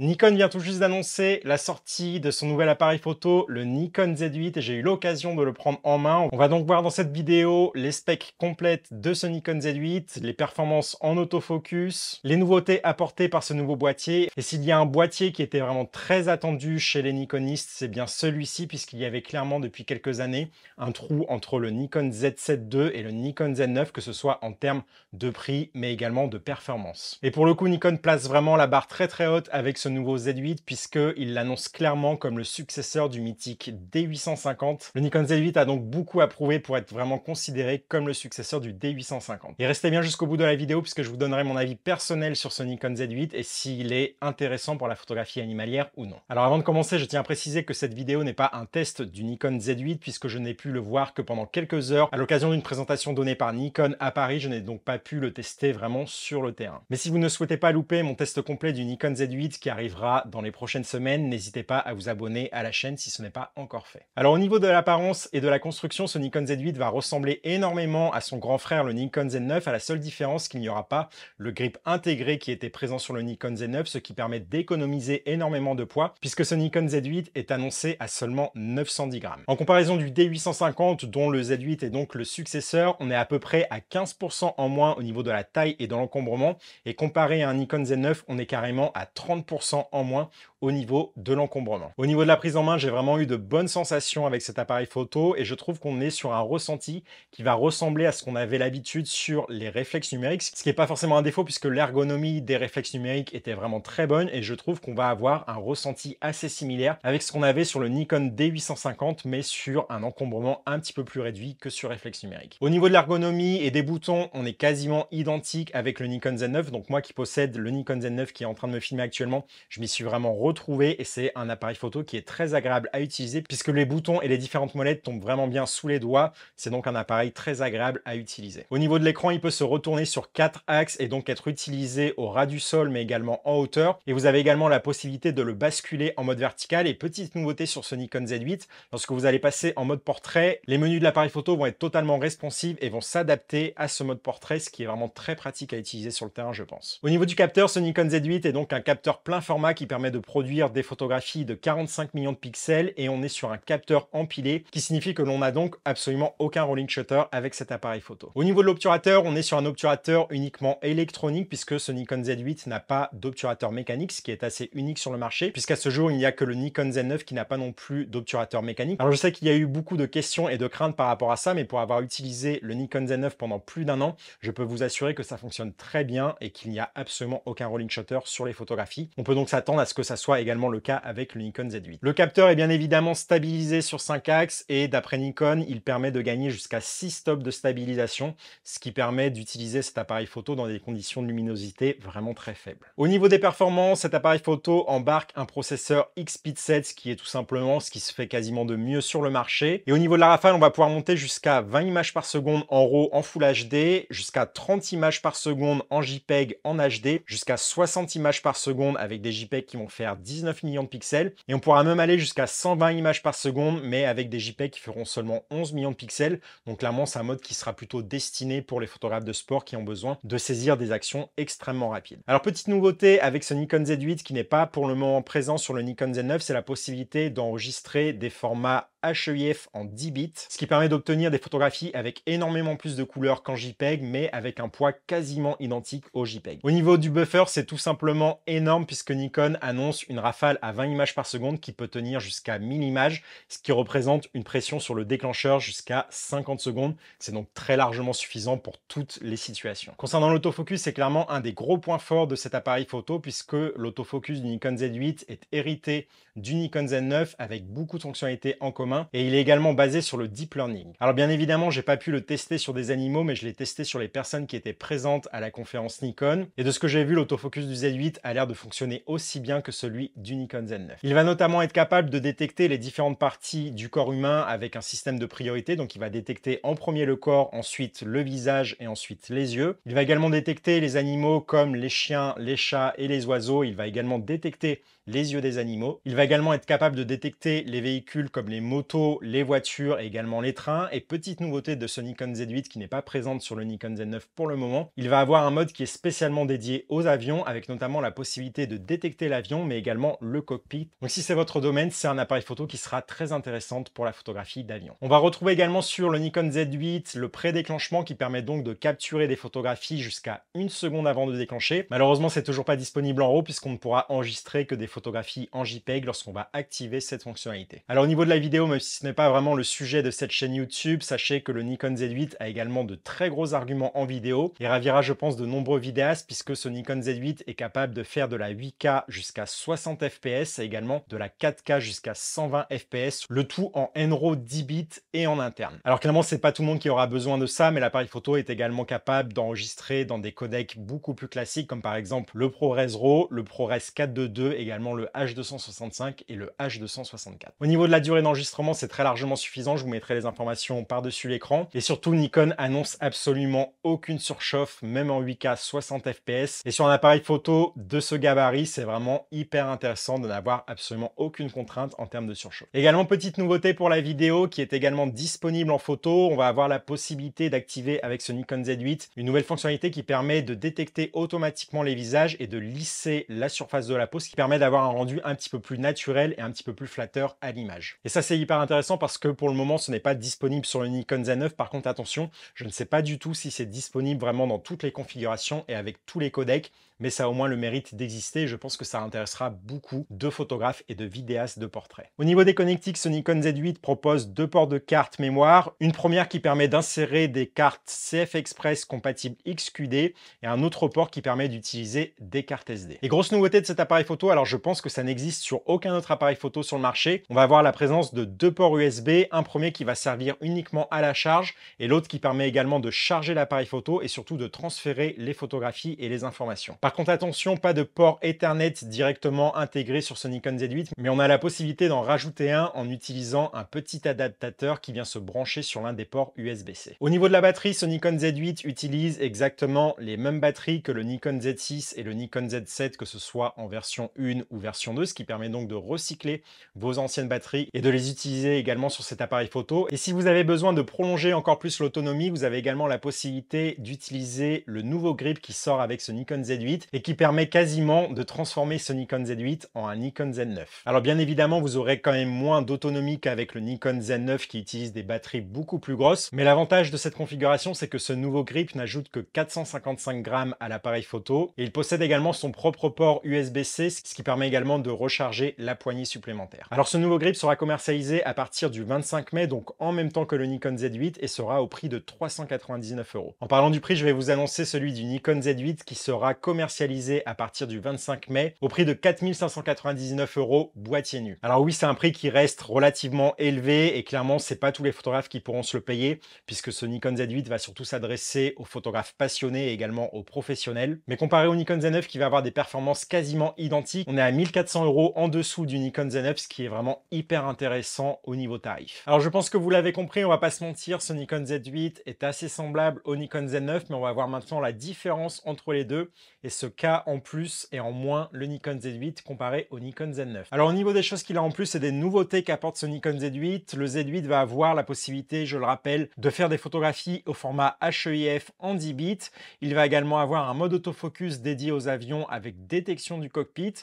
Nikon vient tout juste d'annoncer la sortie de son nouvel appareil photo, le Nikon Z8, et j'ai eu l'occasion de le prendre en main. On va donc voir dans cette vidéo les specs complètes de ce Nikon Z8, les performances en autofocus, les nouveautés apportées par ce nouveau boîtier, et s'il y a un boîtier qui était vraiment très attendu chez les Nikonistes, c'est bien celui-ci, puisqu'il y avait clairement depuis quelques années un trou entre le Nikon Z7 II et le Nikon Z9, que ce soit en termes de prix, mais également de performance. Et pour le coup, Nikon place vraiment la barre très très haute avec ce nouveau Z8 puisqu'il l'annonce clairement comme le successeur du mythique D850. Le Nikon Z8 a donc beaucoup à prouver pour être vraiment considéré comme le successeur du D850. Et restez bien jusqu'au bout de la vidéo puisque je vous donnerai mon avis personnel sur ce Nikon Z8 et s'il est intéressant pour la photographie animalière ou non. Alors avant de commencer, je tiens à préciser que cette vidéo n'est pas un test du Nikon Z8 puisque je n'ai pu le voir que pendant quelques heures à l'occasion d'une présentation donnée par Nikon à Paris, je n'ai donc pas pu le tester vraiment sur le terrain. Mais si vous ne souhaitez pas louper mon test complet du Nikon Z8 qui a arrivera dans les prochaines semaines. N'hésitez pas à vous abonner à la chaîne si ce n'est pas encore fait. Alors au niveau de l'apparence et de la construction, ce Nikon Z8 va ressembler énormément à son grand frère le Nikon Z9, à la seule différence qu'il n'y aura pas le grip intégré qui était présent sur le Nikon Z9, ce qui permet d'économiser énormément de poids, puisque ce Nikon Z8 est annoncé à seulement 910 grammes. En comparaison du D850, dont le Z8 est donc le successeur, on est à peu près à 15% en moins au niveau de la taille et de l'encombrement, et comparé à un Nikon Z9, on est carrément à 30% en moins au niveau de l'encombrement. Au niveau de la prise en main, j'ai vraiment eu de bonnes sensations avec cet appareil photo et je trouve qu'on est sur un ressenti qui va ressembler à ce qu'on avait l'habitude sur les réflexes numériques, ce qui n'est pas forcément un défaut puisque l'ergonomie des réflexes numériques était vraiment très bonne et je trouve qu'on va avoir un ressenti assez similaire avec ce qu'on avait sur le Nikon D850 mais sur un encombrement un petit peu plus réduit que sur réflexe numérique. Au niveau de l'ergonomie et des boutons, on est quasiment identique avec le Nikon Z9, donc moi qui possède le Nikon Z9 qui est en train de me filmer actuellement, je m'y suis vraiment et c'est un appareil photo qui est très agréable à utiliser puisque les boutons et les différentes molettes tombent vraiment bien sous les doigts. C'est donc un appareil très agréable à utiliser. Au niveau de l'écran, il peut se retourner sur quatre axes et donc être utilisé au ras du sol mais également en hauteur. Et vous avez également la possibilité de le basculer en mode vertical. Et petite nouveauté sur ce Nikon Z8, lorsque vous allez passer en mode portrait, les menus de l'appareil photo vont être totalement responsives et vont s'adapter à ce mode portrait, ce qui est vraiment très pratique à utiliser sur le terrain, je pense. Au niveau du capteur, ce Nikon Z8 est donc un capteur plein format qui permet de produire produire des photographies de 45 millions de pixels et on est sur un capteur empilé qui signifie que l'on n'a donc absolument aucun rolling shutter avec cet appareil photo. Au niveau de l'obturateur, on est sur un obturateur uniquement électronique puisque ce Nikon Z8 n'a pas d'obturateur mécanique, ce qui est assez unique sur le marché puisqu'à ce jour, il n'y a que le Nikon Z9 qui n'a pas non plus d'obturateur mécanique. Alors je sais qu'il y a eu beaucoup de questions et de craintes par rapport à ça, mais pour avoir utilisé le Nikon Z9 pendant plus d'un an, je peux vous assurer que ça fonctionne très bien et qu'il n'y a absolument aucun rolling shutter sur les photographies. On peut donc s'attendre à ce que ça soit également le cas avec le Nikon Z8. Le capteur est bien évidemment stabilisé sur 5 axes et d'après Nikon, il permet de gagner jusqu'à 6 stops de stabilisation, ce qui permet d'utiliser cet appareil photo dans des conditions de luminosité vraiment très faibles. Au niveau des performances, cet appareil photo embarque un processeur x 7, ce qui est tout simplement ce qui se fait quasiment de mieux sur le marché. Et au niveau de la rafale, on va pouvoir monter jusqu'à 20 images par seconde en RAW en Full HD, jusqu'à 30 images par seconde en JPEG en HD, jusqu'à 60 images par seconde avec des JPEG qui vont faire 19 millions de pixels et on pourra même aller jusqu'à 120 images par seconde, mais avec des JPEG qui feront seulement 11 millions de pixels. Donc clairement, c'est un mode qui sera plutôt destiné pour les photographes de sport qui ont besoin de saisir des actions extrêmement rapides. Alors petite nouveauté avec ce Nikon Z8 qui n'est pas pour le moment présent sur le Nikon Z9, c'est la possibilité d'enregistrer des formats HEIF en 10 bits, ce qui permet d'obtenir des photographies avec énormément plus de couleurs qu'en JPEG, mais avec un poids quasiment identique au JPEG. Au niveau du buffer, c'est tout simplement énorme puisque Nikon annonce une rafale à 20 images par seconde qui peut tenir jusqu'à 1000 images, ce qui représente une pression sur le déclencheur jusqu'à 50 secondes. C'est donc très largement suffisant pour toutes les situations. Concernant l'autofocus, c'est clairement un des gros points forts de cet appareil photo puisque l'autofocus du Nikon Z8 est hérité du Nikon Z9 avec beaucoup de fonctionnalités en commun et il est également basé sur le deep learning. Alors bien évidemment, j'ai pas pu le tester sur des animaux, mais je l'ai testé sur les personnes qui étaient présentes à la conférence Nikon. Et de ce que j'ai vu, l'autofocus du Z8 a l'air de fonctionner aussi bien que celui du Nikon Z9. Il va notamment être capable de détecter les différentes parties du corps humain avec un système de priorité, donc il va détecter en premier le corps, ensuite le visage et ensuite les yeux. Il va également détecter les animaux comme les chiens, les chats et les oiseaux. Il va également détecter les yeux des animaux. Il va également être capable de détecter les véhicules comme les mots les voitures et également les trains. Et petite nouveauté de ce Nikon Z8 qui n'est pas présente sur le Nikon Z9 pour le moment, il va avoir un mode qui est spécialement dédié aux avions avec notamment la possibilité de détecter l'avion mais également le cockpit. Donc si c'est votre domaine, c'est un appareil photo qui sera très intéressant pour la photographie d'avion. On va retrouver également sur le Nikon Z8 le pré-déclenchement qui permet donc de capturer des photographies jusqu'à une seconde avant de déclencher. Malheureusement, c'est toujours pas disponible en RAW puisqu'on ne pourra enregistrer que des photographies en JPEG lorsqu'on va activer cette fonctionnalité. Alors au niveau de la vidéo, si ce n'est pas vraiment le sujet de cette chaîne YouTube, sachez que le Nikon Z8 a également de très gros arguments en vidéo et ravira, je pense, de nombreux vidéastes puisque ce Nikon Z8 est capable de faire de la 8K jusqu'à 60 fps et également de la 4K jusqu'à 120 fps, le tout en NRO 10 bits et en interne. Alors clairement, c'est pas tout le monde qui aura besoin de ça, mais l'appareil photo est également capable d'enregistrer dans des codecs beaucoup plus classiques comme par exemple le ProRes RAW, le ProRes 422, également le H265 et le H264. Au niveau de la durée d'enregistrement, c'est très largement suffisant. Je vous mettrai les informations par-dessus l'écran. Et surtout, Nikon annonce absolument aucune surchauffe, même en 8K 60 fps. Et sur un appareil photo de ce gabarit, c'est vraiment hyper intéressant de n'avoir absolument aucune contrainte en termes de surchauffe. Également, petite nouveauté pour la vidéo qui est également disponible en photo. On va avoir la possibilité d'activer avec ce Nikon Z8 une nouvelle fonctionnalité qui permet de détecter automatiquement les visages et de lisser la surface de la peau, ce qui permet d'avoir un rendu un petit peu plus naturel et un petit peu plus flatteur à l'image. Et ça, c'est hyper intéressant parce que pour le moment, ce n'est pas disponible sur le Nikon Z9. Par contre, attention, je ne sais pas du tout si c'est disponible vraiment dans toutes les configurations et avec tous les codecs mais ça a au moins le mérite d'exister. Je pense que ça intéressera beaucoup de photographes et de vidéastes de portraits. Au niveau des connectiques, ce Nikon Z8 propose deux ports de cartes mémoire. Une première qui permet d'insérer des cartes CF Express compatibles XQD et un autre port qui permet d'utiliser des cartes SD. Et grosse nouveauté de cet appareil photo, alors je pense que ça n'existe sur aucun autre appareil photo sur le marché, on va avoir la présence de deux ports USB, un premier qui va servir uniquement à la charge et l'autre qui permet également de charger l'appareil photo et surtout de transférer les photographies et les informations. Par contre, attention, pas de port Ethernet directement intégré sur ce Nikon Z8, mais on a la possibilité d'en rajouter un en utilisant un petit adaptateur qui vient se brancher sur l'un des ports USB-C. Au niveau de la batterie, ce Nikon Z8 utilise exactement les mêmes batteries que le Nikon Z6 et le Nikon Z7, que ce soit en version 1 ou version 2, ce qui permet donc de recycler vos anciennes batteries et de les utiliser également sur cet appareil photo. Et si vous avez besoin de prolonger encore plus l'autonomie, vous avez également la possibilité d'utiliser le nouveau grip qui sort avec ce Nikon Z8 et qui permet quasiment de transformer ce Nikon Z8 en un Nikon Z9. Alors bien évidemment, vous aurez quand même moins d'autonomie qu'avec le Nikon Z9 qui utilise des batteries beaucoup plus grosses, mais l'avantage de cette configuration, c'est que ce nouveau grip n'ajoute que 455 grammes à l'appareil photo et il possède également son propre port USB-C, ce qui permet également de recharger la poignée supplémentaire. Alors ce nouveau grip sera commercialisé à partir du 25 mai, donc en même temps que le Nikon Z8 et sera au prix de 399 euros. En parlant du prix, je vais vous annoncer celui du Nikon Z8 qui sera commercialisé commercialisé à partir du 25 mai au prix de 4599 euros boîtier nu. Alors oui, c'est un prix qui reste relativement élevé et clairement, c'est pas tous les photographes qui pourront se le payer puisque ce Nikon Z8 va surtout s'adresser aux photographes passionnés et également aux professionnels. Mais comparé au Nikon Z9 qui va avoir des performances quasiment identiques, on est à 1400 euros en dessous du Nikon Z9, ce qui est vraiment hyper intéressant au niveau tarif. Alors je pense que vous l'avez compris, on va pas se mentir, ce Nikon Z8 est assez semblable au Nikon Z9, mais on va voir maintenant la différence entre les deux et ce qu'a en plus et en moins le Nikon Z8 comparé au Nikon Z9. Alors au niveau des choses qu'il a en plus et des nouveautés qu'apporte ce Nikon Z8, le Z8 va avoir la possibilité, je le rappelle, de faire des photographies au format HEIF en 10 bits. Il va également avoir un mode autofocus dédié aux avions avec détection du cockpit.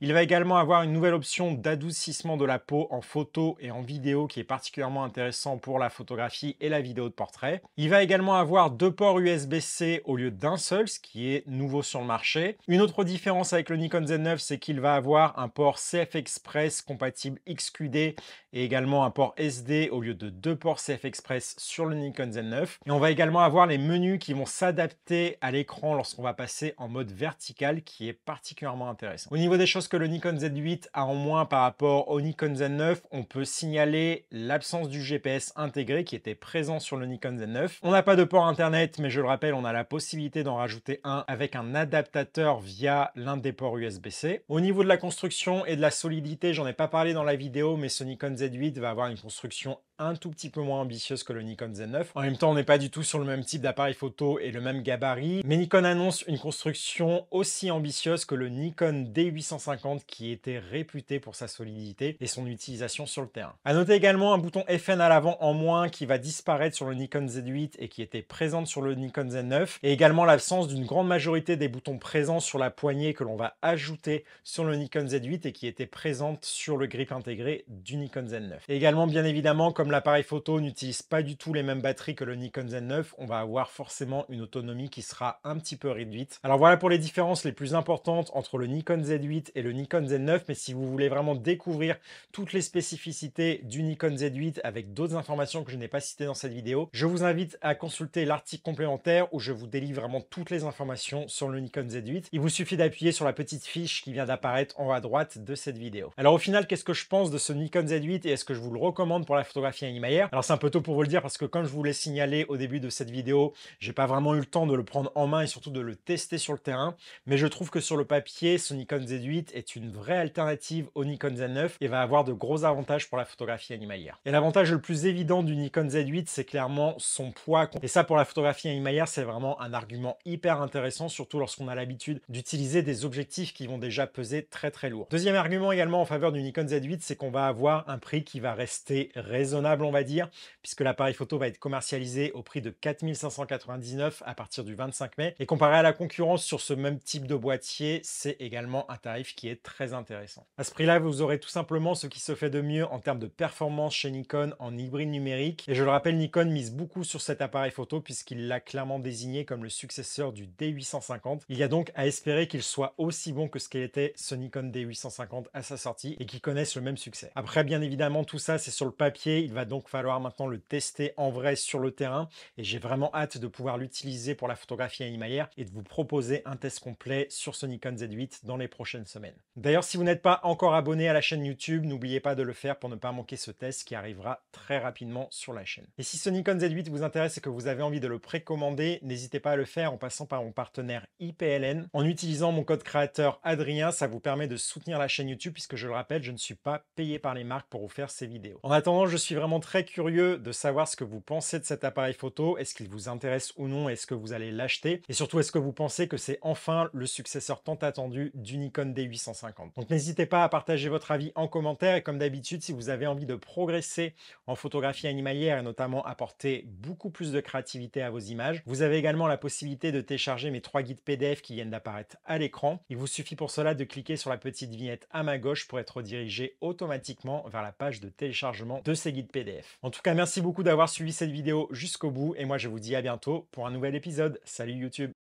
Il va également avoir une nouvelle option d'adoucissement de la peau en photo et en vidéo qui est particulièrement intéressant pour la photographie et la vidéo de portrait. Il va également avoir deux ports USB-C au lieu d'un seul, ce qui est nouveau sur le marché une autre différence avec le Nikon Z9, c'est qu'il va avoir un port CF Express compatible XQD également un port SD au lieu de deux ports CF Express sur le Nikon Z9. Et on va également avoir les menus qui vont s'adapter à l'écran lorsqu'on va passer en mode vertical qui est particulièrement intéressant. Au niveau des choses que le Nikon Z8 a en moins par rapport au Nikon Z9, on peut signaler l'absence du GPS intégré qui était présent sur le Nikon Z9. On n'a pas de port internet, mais je le rappelle, on a la possibilité d'en rajouter un avec un adaptateur via l'un des ports USB-C. Au niveau de la construction et de la solidité, j'en ai pas parlé dans la vidéo, mais ce Nikon Z va avoir une construction un tout petit peu moins ambitieuse que le Nikon Z9. En même temps, on n'est pas du tout sur le même type d'appareil photo et le même gabarit, mais Nikon annonce une construction aussi ambitieuse que le Nikon D850 qui était réputé pour sa solidité et son utilisation sur le terrain. À noter également un bouton FN à l'avant en moins qui va disparaître sur le Nikon Z8 et qui était présente sur le Nikon Z9, et également l'absence d'une grande majorité des boutons présents sur la poignée que l'on va ajouter sur le Nikon Z8 et qui était présente sur le grip intégré du Nikon Z9. également, bien évidemment, comme comme l'appareil photo n'utilise pas du tout les mêmes batteries que le Nikon Z9, on va avoir forcément une autonomie qui sera un petit peu réduite. Alors voilà pour les différences les plus importantes entre le Nikon Z8 et le Nikon Z9, mais si vous voulez vraiment découvrir toutes les spécificités du Nikon Z8 avec d'autres informations que je n'ai pas citées dans cette vidéo, je vous invite à consulter l'article complémentaire où je vous délivre vraiment toutes les informations sur le Nikon Z8. Il vous suffit d'appuyer sur la petite fiche qui vient d'apparaître en haut à droite de cette vidéo. Alors au final, qu'est-ce que je pense de ce Nikon Z8 et est-ce que je vous le recommande pour la photographie Seraphien Alors c'est un peu tôt pour vous le dire parce que comme je vous l'ai signalé au début de cette vidéo, j'ai pas vraiment eu le temps de le prendre en main et surtout de le tester sur le terrain, mais je trouve que sur le papier, ce Nikon Z8 est une vraie alternative au Nikon Z9 et va avoir de gros avantages pour la photographie animalière. Et l'avantage le plus évident du Nikon Z8, c'est clairement son poids. Et ça pour la photographie animalière, c'est vraiment un argument hyper intéressant, surtout lorsqu'on a l'habitude d'utiliser des objectifs qui vont déjà peser très très lourd. Deuxième argument également en faveur du Nikon Z8, c'est qu'on va avoir un prix qui va rester raisonnable on va dire, puisque l'appareil photo va être commercialisé au prix de 4599 à partir du 25 mai. Et comparé à la concurrence sur ce même type de boîtier, c'est également un tarif qui est très intéressant. À ce prix-là, vous aurez tout simplement ce qui se fait de mieux en termes de performance chez Nikon en hybride numérique. Et je le rappelle, Nikon mise beaucoup sur cet appareil photo puisqu'il l'a clairement désigné comme le successeur du D850. Il y a donc à espérer qu'il soit aussi bon que ce qu'il était ce Nikon D850 à sa sortie et qu'il connaisse le même succès. Après, bien évidemment, tout ça, c'est sur le papier va donc falloir maintenant le tester en vrai sur le terrain et j'ai vraiment hâte de pouvoir l'utiliser pour la photographie animalière et de vous proposer un test complet sur ce Nikon Z8 dans les prochaines semaines. D'ailleurs, si vous n'êtes pas encore abonné à la chaîne YouTube, n'oubliez pas de le faire pour ne pas manquer ce test qui arrivera très rapidement sur la chaîne. Et si ce Nikon Z8 vous intéresse et que vous avez envie de le précommander, n'hésitez pas à le faire en passant par mon partenaire IPLN. En utilisant mon code créateur Adrien, ça vous permet de soutenir la chaîne YouTube puisque je le rappelle, je ne suis pas payé par les marques pour vous faire ces vidéos. En attendant, je suis très curieux de savoir ce que vous pensez de cet appareil photo. Est-ce qu'il vous intéresse ou non Est-ce que vous allez l'acheter Et surtout, est-ce que vous pensez que c'est enfin le successeur tant attendu du Nikon D850 Donc n'hésitez pas à partager votre avis en commentaire. Et comme d'habitude, si vous avez envie de progresser en photographie animalière et notamment apporter beaucoup plus de créativité à vos images, vous avez également la possibilité de télécharger mes trois guides PDF qui viennent d'apparaître à l'écran. Il vous suffit pour cela de cliquer sur la petite vignette à ma gauche pour être redirigé automatiquement vers la page de téléchargement de ces guides PDF. En tout cas, merci beaucoup d'avoir suivi cette vidéo jusqu'au bout et moi je vous dis à bientôt pour un nouvel épisode. Salut YouTube